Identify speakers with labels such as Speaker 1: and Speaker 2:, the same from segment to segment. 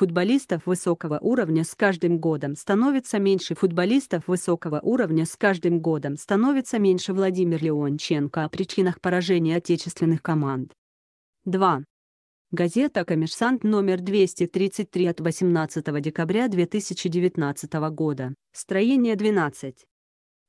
Speaker 1: Футболистов высокого уровня с каждым годом становится меньше. Футболистов высокого уровня с каждым годом становится меньше. Владимир Леонченко о причинах поражения отечественных команд. 2. Газета «Коммерсант» номер 233 от 18 декабря 2019 года. Строение 12.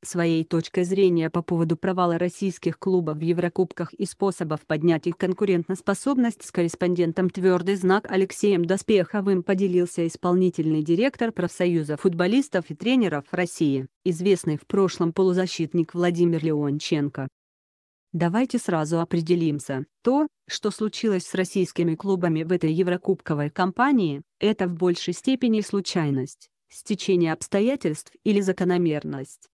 Speaker 1: Своей точкой зрения по поводу провала российских клубов в Еврокубках и способов поднять их конкурентоспособность с корреспондентом «Твердый знак» Алексеем Доспеховым поделился исполнительный директор профсоюза футболистов и тренеров России, известный в прошлом полузащитник Владимир Леонченко. Давайте сразу определимся. То, что случилось с российскими клубами в этой еврокубковой кампании, это в большей степени случайность, стечение обстоятельств или закономерность.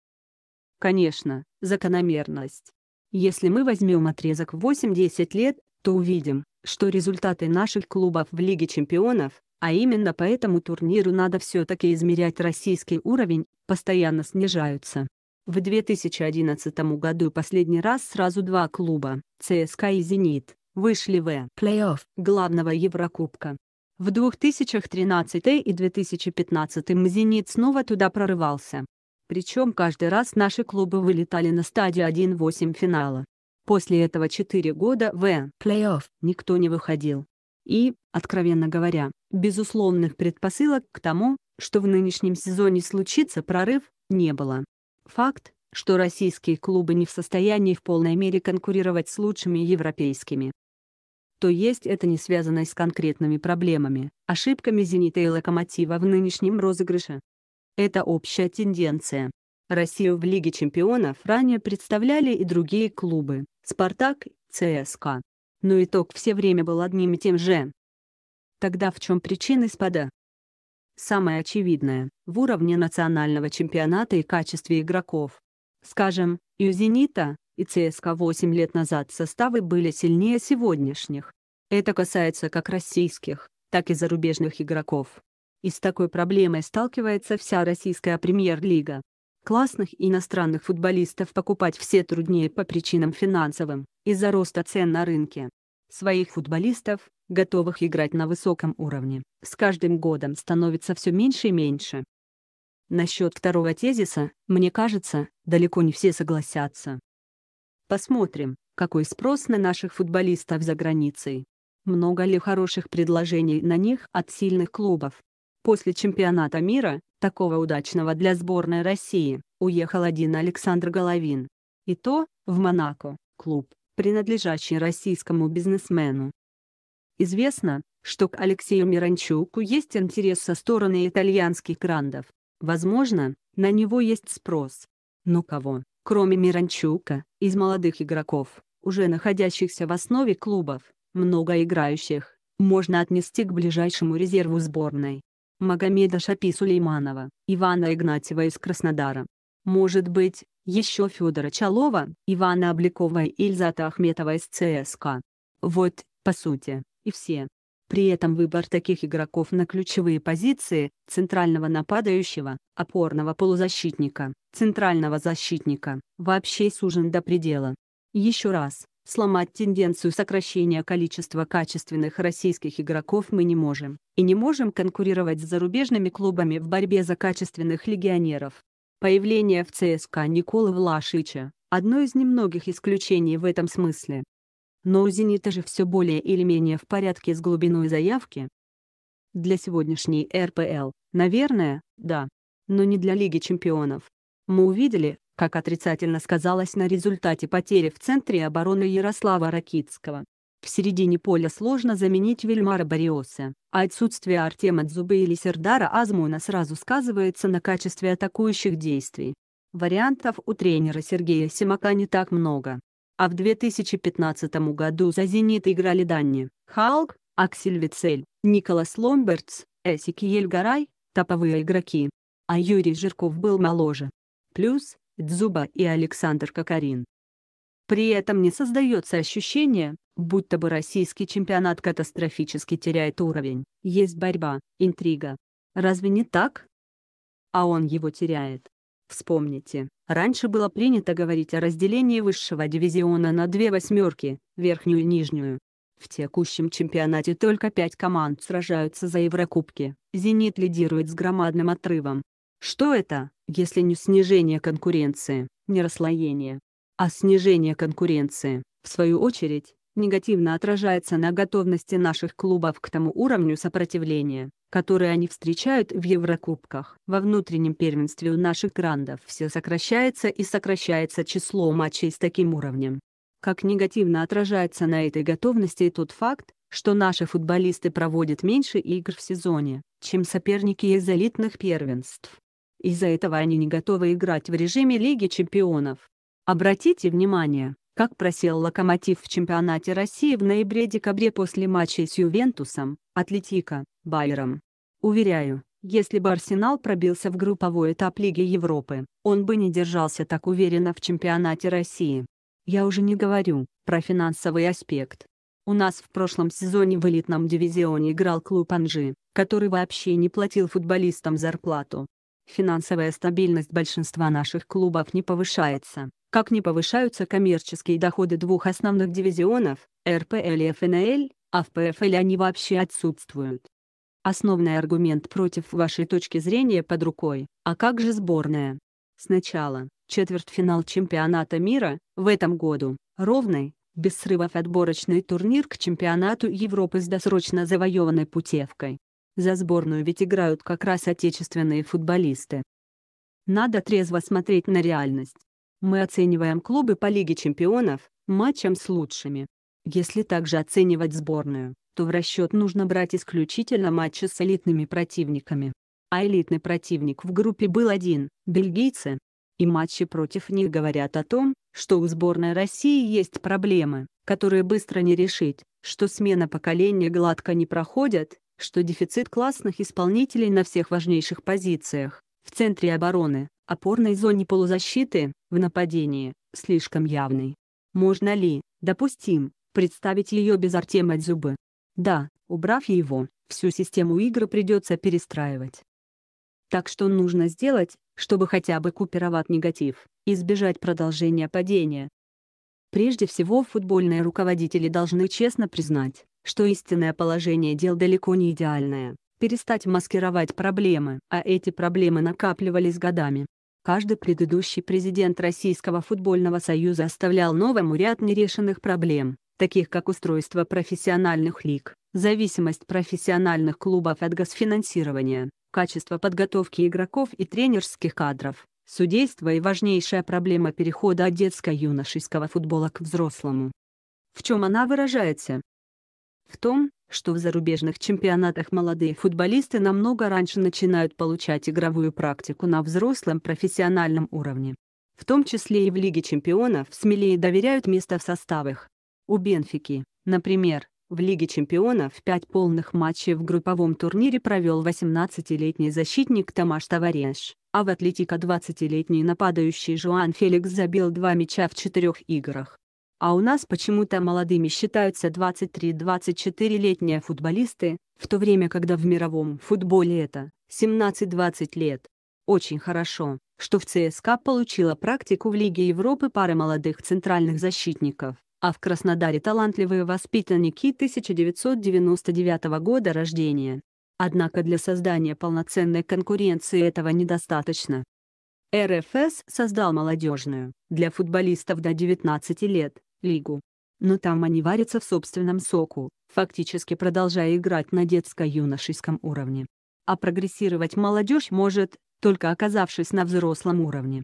Speaker 1: Конечно, закономерность. Если мы возьмем отрезок 8-10 лет, то увидим, что результаты наших клубов в Лиге чемпионов, а именно по этому турниру надо все-таки измерять российский уровень, постоянно снижаются. В 2011 году последний раз сразу два клуба, ЦСКА и «Зенит», вышли в плей-офф главного Еврокубка. В 2013 и 2015 «Зенит» снова туда прорывался, причем каждый раз наши клубы вылетали на стадии 1-8 финала. После этого 4 года в плей-офф никто не выходил. И, откровенно говоря, безусловных предпосылок к тому, что в нынешнем сезоне случится прорыв, не было. Факт, что российские клубы не в состоянии в полной мере конкурировать с лучшими европейскими. То есть это не связано с конкретными проблемами, ошибками «Зенита» и «Локомотива» в нынешнем розыгрыше. Это общая тенденция. Россию в Лиге чемпионов ранее представляли и другие клубы – «Спартак», «ЦСКА». Но итог все время был одним и тем же. Тогда в чем причина спада? Самое очевидное – в уровне национального чемпионата и качестве игроков. Скажем, и у «Зенита», и ЦСКА 8 лет назад составы были сильнее сегодняшних. Это касается как российских, так и зарубежных игроков. И с такой проблемой сталкивается вся российская премьер-лига. Классных иностранных футболистов покупать все труднее по причинам финансовым, из-за роста цен на рынке. Своих футболистов, готовых играть на высоком уровне, с каждым годом становится все меньше и меньше. Насчет второго тезиса, мне кажется, далеко не все согласятся. Посмотрим, какой спрос на наших футболистов за границей. Много ли хороших предложений на них от сильных клубов? После чемпионата мира, такого удачного для сборной России, уехал один Александр Головин. И то, в Монако, клуб, принадлежащий российскому бизнесмену. Известно, что к Алексею Миранчуку есть интерес со стороны итальянских грандов. Возможно, на него есть спрос. Но кого, кроме Миранчука, из молодых игроков, уже находящихся в основе клубов, много играющих, можно отнести к ближайшему резерву сборной. Магомеда Шапи Сулейманова, Ивана Игнатьева из Краснодара. Может быть, еще Федора Чалова, Ивана Обликова и Ильзата Ахметова из ЦСКА. Вот, по сути, и все. При этом выбор таких игроков на ключевые позиции – центрального нападающего, опорного полузащитника, центрального защитника – вообще сужен до предела. Еще раз, Сломать тенденцию сокращения количества качественных российских игроков мы не можем. И не можем конкурировать с зарубежными клубами в борьбе за качественных легионеров. Появление в ЦСКА Николы Влашича – одно из немногих исключений в этом смысле. Но у «Зенита» же все более или менее в порядке с глубиной заявки. Для сегодняшней РПЛ, наверное, да. Но не для Лиги чемпионов. Мы увидели, как отрицательно сказалось на результате потери в центре обороны Ярослава Ракитского. В середине поля сложно заменить Вильмара Бариоса, а отсутствие Артема Дзубы или Сердара Азмуна сразу сказывается на качестве атакующих действий. Вариантов у тренера Сергея Симака не так много. А в 2015 году за «Зенит» играли Данни, Халк, Аксель Вицель, Николас Ломбертс, Эсик Ельгарай, топовые игроки. А Юрий Жирков был моложе. Плюс, Дзуба и Александр Кокарин. При этом не создается ощущение, будто бы российский чемпионат катастрофически теряет уровень. Есть борьба, интрига. Разве не так? А он его теряет. Вспомните, раньше было принято говорить о разделении высшего дивизиона на две восьмерки, верхнюю и нижнюю. В текущем чемпионате только пять команд сражаются за Еврокубки. «Зенит» лидирует с громадным отрывом, что это, если не снижение конкуренции, не расслоение, а снижение конкуренции, в свою очередь, негативно отражается на готовности наших клубов к тому уровню сопротивления, который они встречают в Еврокубках. Во внутреннем первенстве у наших грандов все сокращается и сокращается число матчей с таким уровнем. Как негативно отражается на этой готовности и тот факт, что наши футболисты проводят меньше игр в сезоне, чем соперники из элитных первенств. Из-за этого они не готовы играть в режиме Лиги чемпионов. Обратите внимание, как просел «Локомотив» в чемпионате России в ноябре-декабре после матчей с «Ювентусом», «Атлетико», «Байером». Уверяю, если бы «Арсенал» пробился в групповой этап Лиги Европы, он бы не держался так уверенно в чемпионате России. Я уже не говорю про финансовый аспект. У нас в прошлом сезоне в элитном дивизионе играл клуб «Анжи», который вообще не платил футболистам зарплату финансовая стабильность большинства наших клубов не повышается, как не повышаются коммерческие доходы двух основных дивизионов, РПЛ и ФНЛ, а в ПФЛ они вообще отсутствуют. Основной аргумент против вашей точки зрения под рукой, а как же сборная? Сначала, четвертьфинал чемпионата мира, в этом году, ровный, без срывов отборочный турнир к чемпионату Европы с досрочно завоеванной путевкой. За сборную ведь играют как раз отечественные футболисты. Надо трезво смотреть на реальность. Мы оцениваем клубы по Лиге чемпионов, матчем с лучшими. Если также оценивать сборную, то в расчет нужно брать исключительно матчи с элитными противниками. А элитный противник в группе был один – бельгийцы. И матчи против них говорят о том, что у сборной России есть проблемы, которые быстро не решить, что смена поколения гладко не проходит, что дефицит классных исполнителей на всех важнейших позициях, в центре обороны, опорной зоне полузащиты, в нападении, слишком явный. Можно ли, допустим, представить ее без Артема Дзюбы? Да, убрав его, всю систему игры придется перестраивать. Так что нужно сделать, чтобы хотя бы купировать негатив, избежать продолжения падения. Прежде всего футбольные руководители должны честно признать, что истинное положение дел далеко не идеальное, перестать маскировать проблемы, а эти проблемы накапливались годами. Каждый предыдущий президент Российского футбольного союза оставлял новому ряд нерешенных проблем, таких как устройство профессиональных лиг, зависимость профессиональных клубов от госфинансирования, качество подготовки игроков и тренерских кадров, судейство и важнейшая проблема перехода от детско-юношеского футбола к взрослому. В чем она выражается? в том, что в зарубежных чемпионатах молодые футболисты намного раньше начинают получать игровую практику на взрослом профессиональном уровне. В том числе и в Лиге чемпионов смелее доверяют место в составах. У Бенфики, например, в Лиге чемпионов 5 полных матчей в групповом турнире провел 18-летний защитник Томаш Тавареш, а в Атлетико 20-летний нападающий Жуан Феликс забил два мяча в четырех играх. А у нас почему-то молодыми считаются 23-24-летние футболисты, в то время, когда в мировом футболе это 17-20 лет. Очень хорошо, что в ЦСКА получила практику в Лиге Европы пары молодых центральных защитников, а в Краснодаре талантливые воспитанники 1999 года рождения. Однако для создания полноценной конкуренции этого недостаточно. РФС создал молодежную, для футболистов до 19 лет, лигу. Но там они варятся в собственном соку, фактически продолжая играть на детско-юношеском уровне. А прогрессировать молодежь может, только оказавшись на взрослом уровне.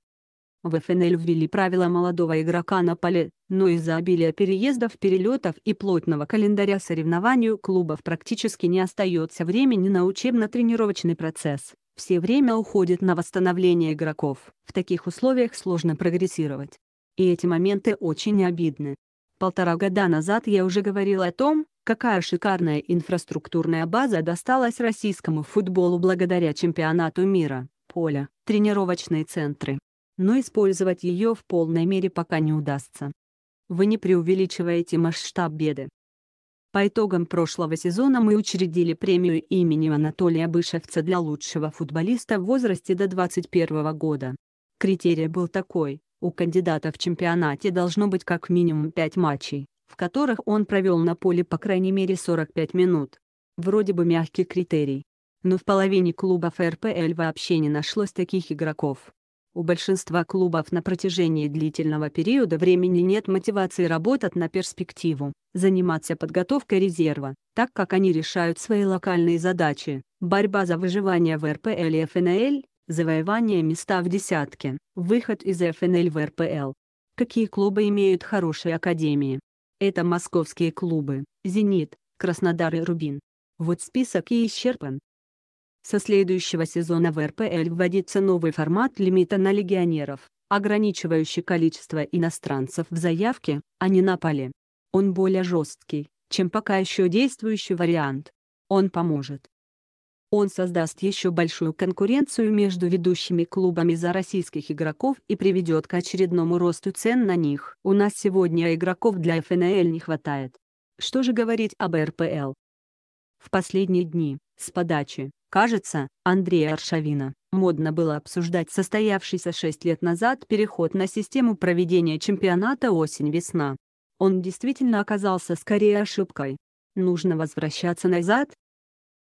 Speaker 1: В ФНЛ ввели правила молодого игрока на поле, но из-за обилия переездов, перелетов и плотного календаря соревнований клубов практически не остается времени на учебно-тренировочный процесс. Все время уходит на восстановление игроков. В таких условиях сложно прогрессировать. И эти моменты очень обидны. Полтора года назад я уже говорил о том, какая шикарная инфраструктурная база досталась российскому футболу благодаря чемпионату мира, поля, тренировочные центры. Но использовать ее в полной мере пока не удастся. Вы не преувеличиваете масштаб беды. По итогам прошлого сезона мы учредили премию имени Анатолия Бышевца для лучшего футболиста в возрасте до 21 года. Критерий был такой у кандидата в чемпионате должно быть как минимум 5 матчей, в которых он провел на поле по крайней мере 45 минут. Вроде бы мягкий критерий. Но в половине клубов РПЛ вообще не нашлось таких игроков. У большинства клубов на протяжении длительного периода времени нет мотивации работать на перспективу, заниматься подготовкой резерва, так как они решают свои локальные задачи. Борьба за выживание в РПЛ и ФНЛ, завоевание места в десятке, выход из ФНЛ в РПЛ. Какие клубы имеют хорошие академии? Это московские клубы, «Зенит», «Краснодар» и «Рубин». Вот список и исчерпан. Со следующего сезона в РПЛ вводится новый формат лимита на легионеров, ограничивающий количество иностранцев в заявке, а не на поле. Он более жесткий, чем пока еще действующий вариант. Он поможет он создаст еще большую конкуренцию между ведущими клубами за российских игроков и приведет к очередному росту цен на них. У нас сегодня игроков для ФНЛ не хватает. Что же говорить об РПЛ? В последние дни, с подачи, кажется, Андрея Аршавина, модно было обсуждать состоявшийся 6 лет назад переход на систему проведения чемпионата осень-весна. Он действительно оказался скорее ошибкой. Нужно возвращаться назад,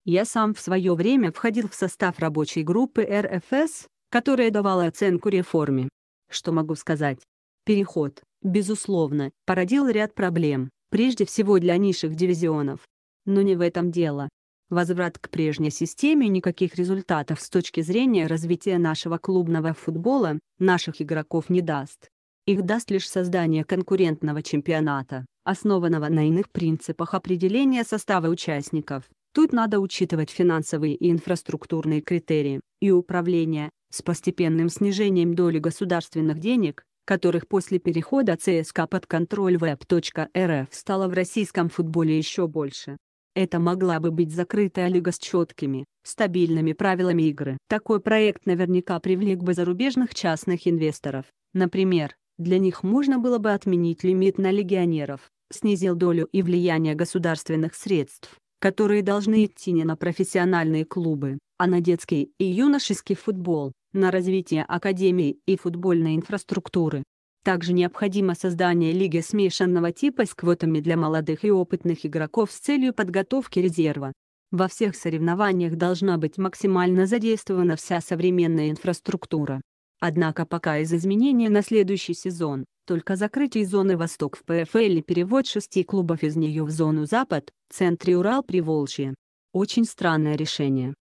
Speaker 1: я сам в свое время входил в состав рабочей группы РФС, которая давала оценку реформе. Что могу сказать? Переход, безусловно, породил ряд проблем, прежде всего для низших дивизионов. Но не в этом дело. Возврат к прежней системе никаких результатов с точки зрения развития нашего клубного футбола, наших игроков не даст. Их даст лишь создание конкурентного чемпионата, основанного на иных принципах определения состава участников. Тут надо учитывать финансовые и инфраструктурные критерии и управление с постепенным снижением доли государственных денег, которых после перехода ЦСКА под контроль веб.рф стало в российском футболе еще больше. Это могла бы быть закрытая лига с четкими, стабильными правилами игры. Такой проект наверняка привлек бы зарубежных частных инвесторов. Например, для них можно было бы отменить лимит на легионеров, снизил долю и влияние государственных средств которые должны идти не на профессиональные клубы, а на детский и юношеский футбол, на развитие академии и футбольной инфраструктуры. Также необходимо создание лиги смешанного типа с квотами для молодых и опытных игроков с целью подготовки резерва. Во всех соревнованиях должна быть максимально задействована вся современная инфраструктура. Однако пока из изменений на следующий сезон только закрытие зоны «Восток» в ПФЛ и перевод шести клубов из нее в зону «Запад», центре Урал Приволжье. Очень странное решение.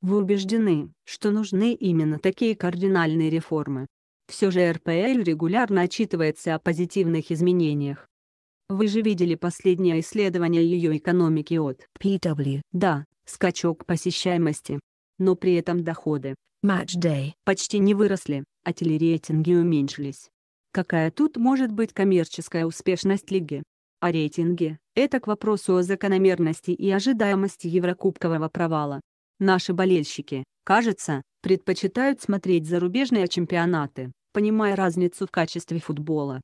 Speaker 1: Вы убеждены, что нужны именно такие кардинальные реформы. Все же РПЛ регулярно отчитывается о позитивных изменениях. Вы же видели последнее исследование ее экономики от PW. Да, скачок посещаемости. Но при этом доходы Match Day почти не выросли, а телерейтинги уменьшились. Какая тут может быть коммерческая успешность лиги? О а рейтинге – это к вопросу о закономерности и ожидаемости еврокубкового провала. Наши болельщики, кажется, предпочитают смотреть зарубежные чемпионаты, понимая разницу в качестве футбола,